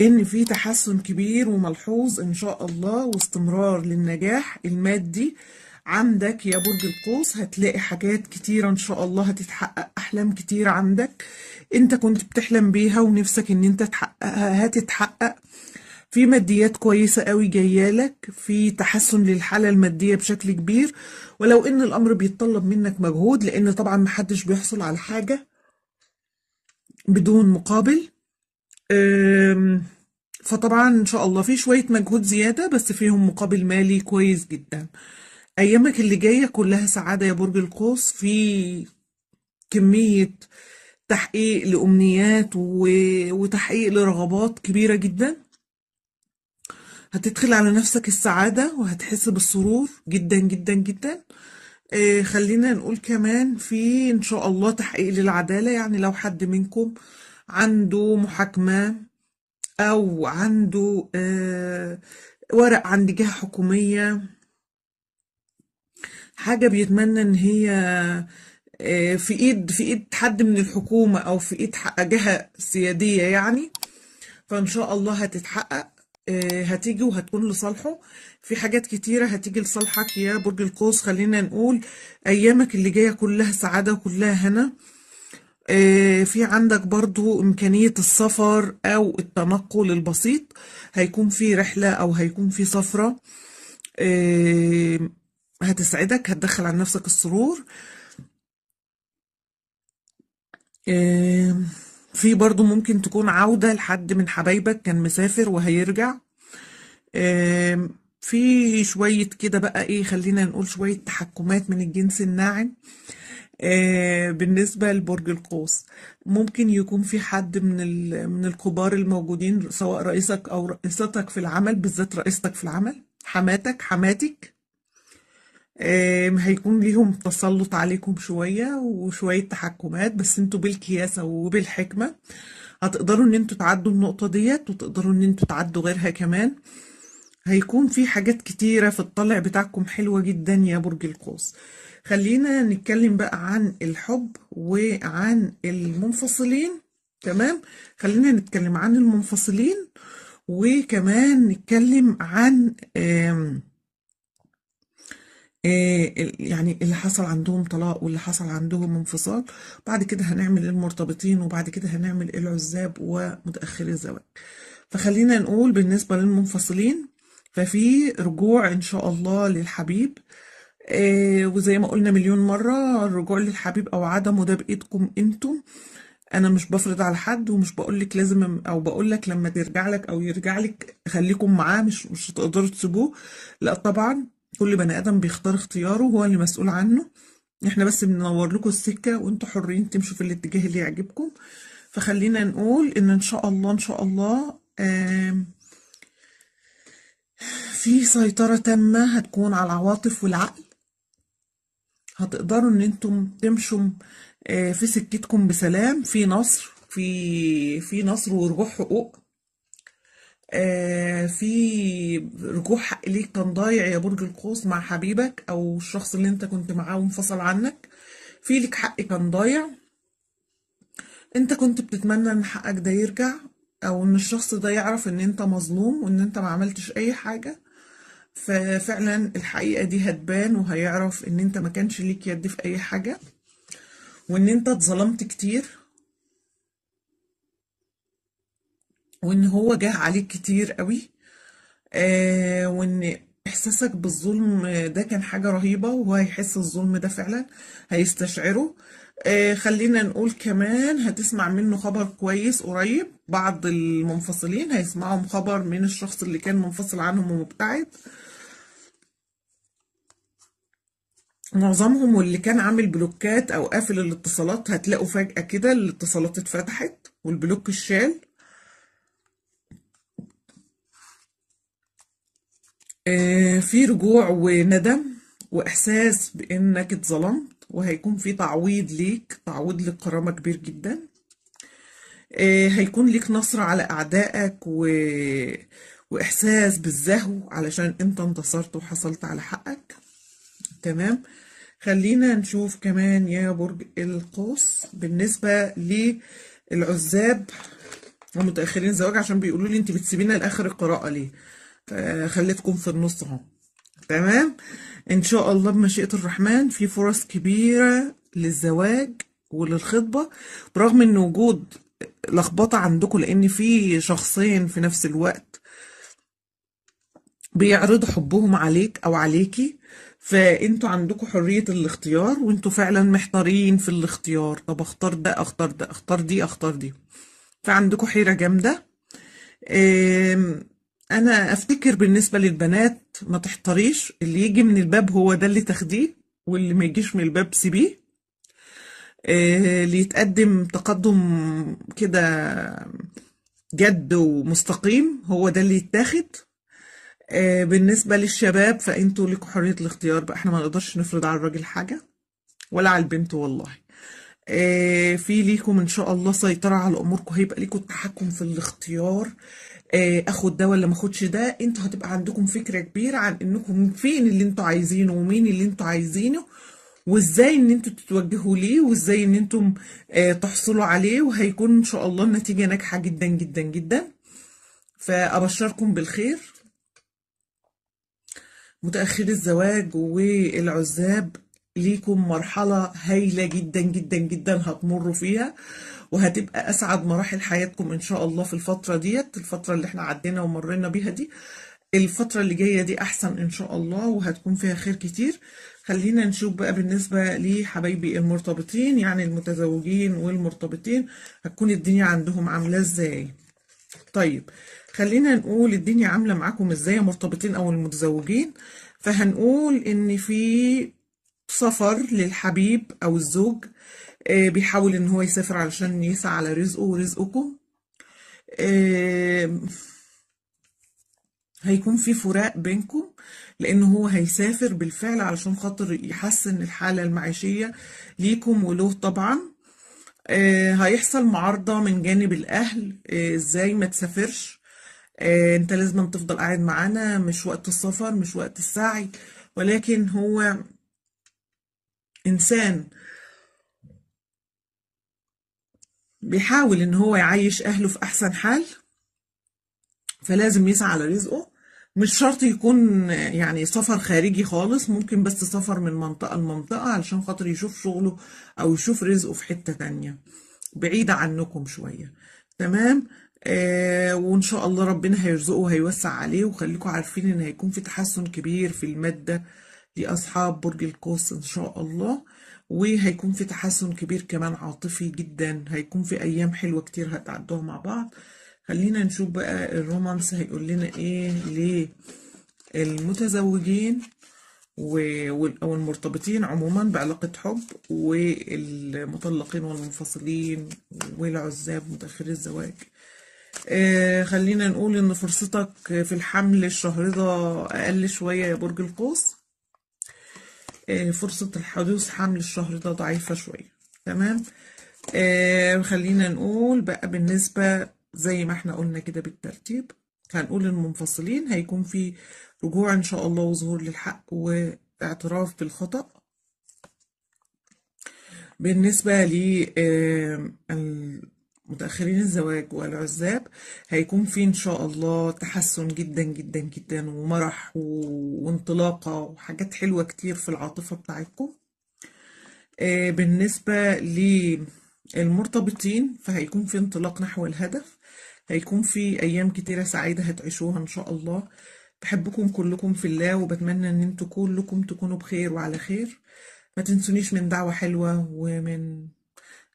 ان في تحسن كبير وملحوظ ان شاء الله واستمرار للنجاح المادي عندك يا برج القوس هتلاقي حاجات كتيرة ان شاء الله هتتحقق احلام كتير عندك انت كنت بتحلم بيها ونفسك ان انت تحققها هتتحقق في ماديات كويسة قوي جيالك في تحسن للحالة المادية بشكل كبير ولو ان الامر بيتطلب منك مجهود لان طبعا محدش بيحصل على حاجة بدون مقابل فطبعا ان شاء الله في شويه مجهود زياده بس فيهم مقابل مالي كويس جدا ايامك اللي جايه كلها سعاده يا برج القوس في كميه تحقيق لامنيات وتحقيق لرغبات كبيره جدا هتدخل على نفسك السعاده وهتحس بالسرور جدا جدا جدا أه، خلينا نقول كمان في ان شاء الله تحقيق للعداله يعني لو حد منكم عنده محاكمة أو عنده آه، ورق عند جهة حكومية حاجة بيتمنى إن هي آه، في ايد في ايد حد من الحكومه او في ايد جهه سياديه يعني فان شاء الله هتتحقق آه، هتيجي وهتكون لصالحه في حاجات كتيره هتيجي لصالحك يا برج القوس خلينا نقول ايامك اللي جايه كلها سعاده وكلها هنا آه، في عندك برضو إمكانية السفر أو التنقل البسيط هيكون في رحلة أو هيكون في سفرة آه، هتسعدك هتدخل عن نفسك السرور آه، في برضو ممكن تكون عودة لحد من حبايبك كان مسافر وهيرجع في شوية كده بقى ايه خلينا نقول شوية تحكمات من الجنس الناعم آه، بالنسبة لبرج القوس ممكن يكون في حد من من الكبار الموجودين سواء رئيسك أو رئيستك في العمل بالذات رئيستك في العمل حماتك حماتك هيكون ليهم تسلط عليكم شوية وشوية تحكمات بس انتوا بالكياسة وبالحكمة هتقدروا ان انتوا تعدوا النقطة ديت وتقدروا ان انتوا تعدوا غيرها كمان هيكون في حاجات كتيرة في الطلع بتاعكم حلوة جدا يا برج القوس خلينا نتكلم بقى عن الحب وعن المنفصلين تمام خلينا نتكلم عن المنفصلين وكمان نتكلم عن آم آه، يعني اللي حصل عندهم طلاق واللي حصل عندهم انفصال بعد كده هنعمل المرتبطين وبعد كده هنعمل العزاب ومتأخري الزواج فخلينا نقول بالنسبة للمنفصلين ففي رجوع إن شاء الله للحبيب آه، وزي ما قلنا مليون مرة الرجوع للحبيب أو عدمه ده بإيدكم أنتم أنا مش بفرض على حد ومش بقولك لازم أو بقولك لما ترجع لك أو يرجع لك خليكم معاه مش مش هتقدروا تسيبوه لا طبعا كل بني آدم بيختار اختياره هو اللي مسؤول عنه احنا بس بننور لكم السكة وانتم حرين تمشوا في الاتجاه اللي يعجبكم فخلينا نقول ان ان شاء الله ان شاء الله آه في سيطرة تامة هتكون على العواطف والعقل هتقدروا ان انتم تمشوا آه، في سكتكم بسلام في نصر في في نصر ورجوع حقوق آه، في رجوع حق ليك كان ضايع يا برج القوس مع حبيبك او الشخص اللي انت كنت معاه وانفصل عنك في لك حق كان ضايع انت كنت بتتمنى ان حقك ده يرجع او ان الشخص ده يعرف ان انت مظلوم وان انت ما عملتش اي حاجه ففعلا الحقيقة دي هتبان وهيعرف ان انت ما كانش ليك يد في اي حاجة وان انت اتظلمت كتير وان هو جه عليك كتير قوي آه وان احساسك بالظلم ده كان حاجة رهيبة وهو هيحس الظلم ده فعلا هيستشعره آه خلينا نقول كمان هتسمع منه خبر كويس قريب بعض المنفصلين هيسمعهم خبر من الشخص اللي كان منفصل عنهم ومبتعد آه معظمهم واللي كان عامل بلوكات او قافل الاتصالات هتلاقوا فجأة كده الاتصالات اتفتحت والبلوك اتشال آه، في رجوع وندم واحساس بانك اتظلمت وهيكون في تعويض ليك تعويض للكرامة كبير جدا آه، هيكون ليك نصر على اعدائك و... واحساس بالزهو علشان انت انتصرت وحصلت على حقك تمام خلينا نشوف كمان يا برج القوس بالنسبة للعزاب ومتأخرين زواج عشان بيقولوا لي انت بتسيبينا لآخر القراءة ليه فخليتكم في النص اهو تمام ان شاء الله بمشيئة الرحمن في فرص كبيرة للزواج وللخطبة برغم ان وجود لخبطة عندكم لان في شخصين في نفس الوقت بيعرضوا حبهم عليك او عليكي فانتوا عندكم حرية الاختيار وانتوا فعلا محتارين في الاختيار طب اختار ده اختار ده اختار دي اختار دي فعندكم حيرة جامدة انا افتكر بالنسبة للبنات ما تحتريش اللي يجي من الباب هو ده اللي تاخديه واللي ما يجيش من الباب سيبيه آه، اللي يتقدم تقدم كده جد ومستقيم هو ده اللي يتاخد آه، بالنسبة للشباب فانتوا لكم حرية الاختيار بقى احنا ما نقدرش نفرض على الراجل حاجة ولا على البنت والله آه، في ليكم ان شاء الله سيطرة على اموركم هيبقى ليكم التحكم في الاختيار آه، اخد ده ولا ما اخدش ده انتوا هتبقى عندكم فكرة كبيرة عن انكم فين اللي انتوا عايزينه ومين اللي انتوا عايزينه وازاي ان انتوا تتوجهوا ليه وازاي ان انتم تحصلوا عليه وهيكون ان شاء الله النتيجة ناجحة جدا جدا جدا فابشركم بالخير متأخر الزواج والعزاب ليكم مرحلة هايلة جدا جدا جدا هتمروا فيها وهتبقى أسعد مراحل حياتكم إن شاء الله في الفترة ديت الفترة اللي احنا عدينا ومرينا بيها دي الفترة اللي جاية دي أحسن إن شاء الله وهتكون فيها خير كتير خلينا نشوف بقى بالنسبة لحبايبي المرتبطين يعني المتزوجين والمرتبطين هتكون الدنيا عندهم عاملة إزاي طيب خلينا نقول الدنيا عاملة معاكم ازاي مرتبطين او المتزوجين فهنقول ان في سفر للحبيب او الزوج آه، بيحاول ان هو يسافر علشان يسعى على رزقه ورزقكم هيكون في فراق بينكم لان هو هيسافر بالفعل علشان خاطر يحسن الحالة المعيشية ليكم وله طبعا آه، هيحصل معارضة من جانب الاهل آه، ازاي ما تسافرش آه، انت لازم تفضل قاعد معانا مش وقت السفر مش وقت السعي ولكن هو انسان بيحاول ان هو يعيش اهله في احسن حال فلازم يسعى على رزقه مش شرط يكون يعني سفر خارجي خالص ممكن بس سفر من منطقة لمنطقة علشان خاطر يشوف شغله او يشوف رزقه في حتة تانية بعيدة عنكم شوية تمام آه وان شاء الله ربنا هيرزقه وهيوسع عليه وخليكم عارفين ان هيكون في تحسن كبير في المادة لأصحاب برج القوس ان شاء الله وهيكون في تحسن كبير كمان عاطفي جدا هيكون في ايام حلوة كتير هتعدوها مع بعض خلينا نشوف بقى الرومانس هيقول لنا ايه للمتزوجين او المرتبطين عموما بعلاقة حب والمطلقين والمنفصلين والعزاب متأخري الزواج آه، خلينا نقول ان فرصتك في الحمل الشهر ده اقل شوية يا برج القوس آه، فرصة الحدوث حمل الشهر ده ضعيفة شوية تمام آه، خلينا نقول بقى بالنسبة زي ما احنا قلنا كده بالترتيب هنقول المنفصلين هيكون في رجوع ان شاء الله وظهور للحق واعتراف بالخطأ بالنسبة ل متأخرين الزواج والعزاب هيكون في إن شاء الله تحسن جدا جدا جدا ومرح و... وانطلاقة وحاجات حلوة كتير في العاطفة بتاعتكم آه، بالنسبة للمرتبطين فهيكون في انطلاق نحو الهدف هيكون في أيام كتيرة سعيدة هتعيشوها إن شاء الله بحبكم كلكم في الله وبتمنى إن انتوا كلكم تكونوا بخير وعلى خير ما تنسونيش من دعوة حلوة ومن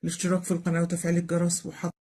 الاشتراك في القناة وتفعيل الجرس وحط